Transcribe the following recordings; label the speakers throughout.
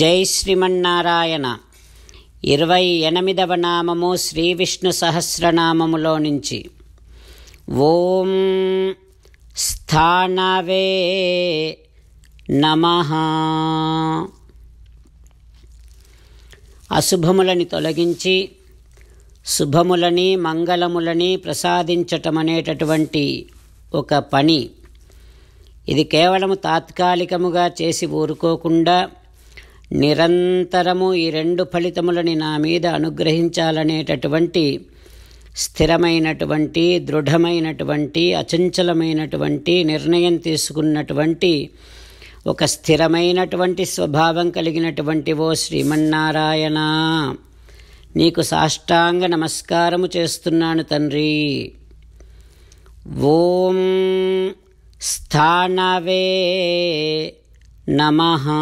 Speaker 1: జై శ్రీమన్నారాయణ ఇరవై ఎనిమిదవ నామము శ్రీ విష్ణు సహస్రనామములో నుంచి ఓం స్థానవే నమ అశుభములని తొలగించి శుభములని మంగళములని ప్రసాదించటం అనేటటువంటి ఒక పని ఇది కేవలము తాత్కాలికముగా చేసి ఊరుకోకుండా నిరంతరము ఈ రెండు ఫలితములని నా మీద అనుగ్రహించాలనేటటువంటి స్థిరమైనటువంటి దృఢమైనటువంటి అచంచలమైనటువంటి నిర్ణయం తీసుకున్నటువంటి ఒక స్థిరమైనటువంటి స్వభావం కలిగినటువంటి ఓ శ్రీమన్నారాయణ నీకు సాష్టాంగ నమస్కారము చేస్తున్నాను తండ్రి ఓం స్థానవే నమహా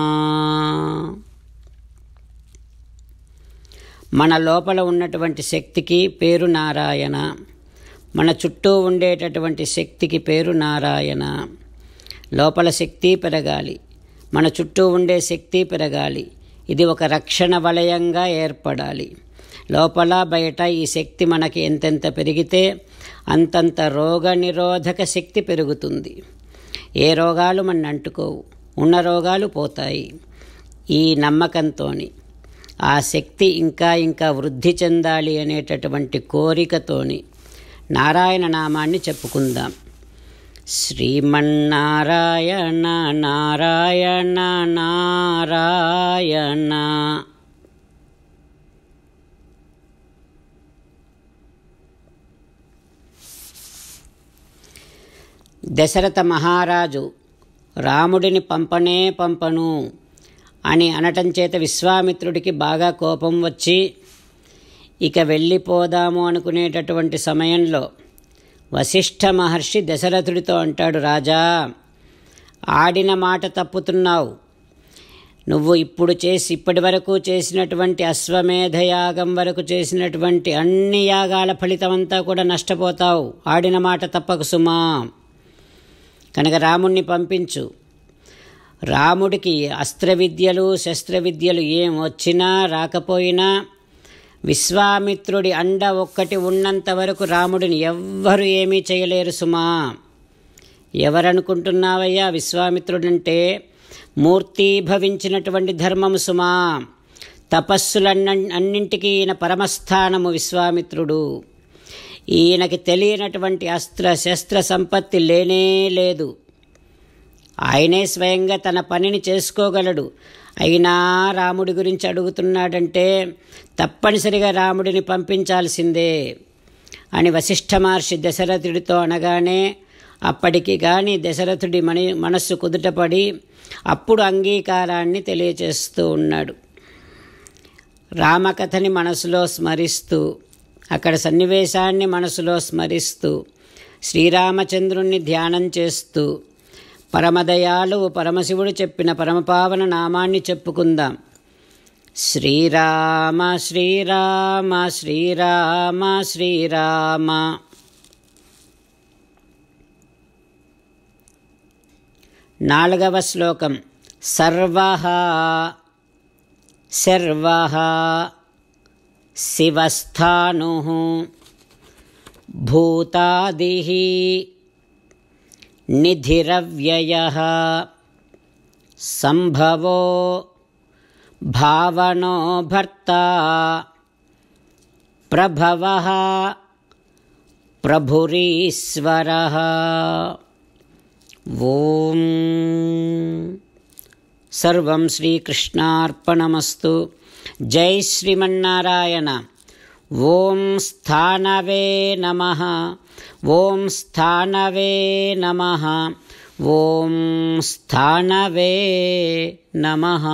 Speaker 1: మన లోపల ఉన్నటువంటి శక్తికి పేరు నారాయణ మన చుట్టూ ఉండేటటువంటి శక్తికి పేరు నారాయణ లోపల శక్తి పెరగాలి మన చుట్టూ ఉండే శక్తి పెరగాలి ఇది ఒక రక్షణ వలయంగా ఏర్పడాలి లోపల బయట ఈ శక్తి మనకి ఎంతెంత పెరిగితే అంతంత రోగ నిరోధక శక్తి పెరుగుతుంది ఏ రోగాలు మన అంటుకోవు ఉన్న రోగాలు పోతాయి ఈ నమ్మకంతో ఆ శక్తి ఇంకా ఇంకా వృద్ధి చెందాలి అనేటటువంటి కోరికతోని నారాయణ నామాన్ని చెప్పుకుందాం శ్రీమన్నారాయణ నారాయణ నారాయణ దశరథ మహారాజు రాముడిని పంపనే పంపను అని అనటం చేత విశ్వామిత్రుడికి బాగా కోపం వచ్చి ఇక వెళ్ళిపోదాము అనుకునేటటువంటి సమయంలో వశిష్ఠ మహర్షి దశరథుడితో అంటాడు రాజా ఆడిన మాట తప్పుతున్నావు నువ్వు ఇప్పుడు చేసి ఇప్పటి వరకు చేసినటువంటి అశ్వమేధ యాగం వరకు చేసినటువంటి అన్ని యాగాల ఫలితమంతా కూడా నష్టపోతావు ఆడిన మాట తప్పకు సుమా కనుక రాముణ్ణి పంపించు రాముడికి అస్త్ర విద్యలు శస్త్రవిద్యలు ఏం వచ్చినా రాకపోయినా విశ్వామిత్రుడి అండ ఒక్కటి ఉన్నంత వరకు రాముడిని ఎవ్వరు ఏమీ చేయలేరు సుమా ఎవరనుకుంటున్నావయ్యా విశ్వామిత్రుడంటే మూర్తీభవించినటువంటి ధర్మము సుమా తపస్సులన్న అన్నింటికీ ఈయన పరమస్థానము విశ్వామిత్రుడు ఈయనకి తెలియనటువంటి అస్త్ర శస్త్ర సంపత్తి లేనే లేదు ఆయనే స్వయంగా తన పనిని చేసుకోగలడు అయినా రాముడి గురించి అడుగుతున్నాడంటే తప్పనిసరిగా రాముడిని పంపించాల్సిందే అని వశిష్ఠ మహర్షి దశరథుడితో అనగానే అప్పటికి కానీ దశరథుడి మని మనస్సు కుదుటపడి అప్పుడు అంగీకారాన్ని తెలియచేస్తూ ఉన్నాడు రామకథని మనసులో స్మరిస్తూ అక్కడ సన్నివేశాన్ని మనసులో స్మరిస్తూ శ్రీరామచంద్రుణ్ణి ధ్యానం చేస్తూ పరమదయాలు పరమశివుడు చెప్పిన పరమపావన నామాన్ని చెప్పుకుందాం శ్రీరామ శ్రీరామ శ్రీరామ శ్రీరామ నాలుగవ శ్లోకం సర్వ శర్వ శివస్థాను భూతాది निधिरव्ययः सम्भवो भावनो भर्ता प्रभवः प्रभुरीश्वरः ॐ सर्वं श्रीकृष्णार्पणमस्तु जय श्रीमन्नारायण ॐ स्थानवे नमः ॐ स्थाणवे नमः ॐ स्थानवे नमः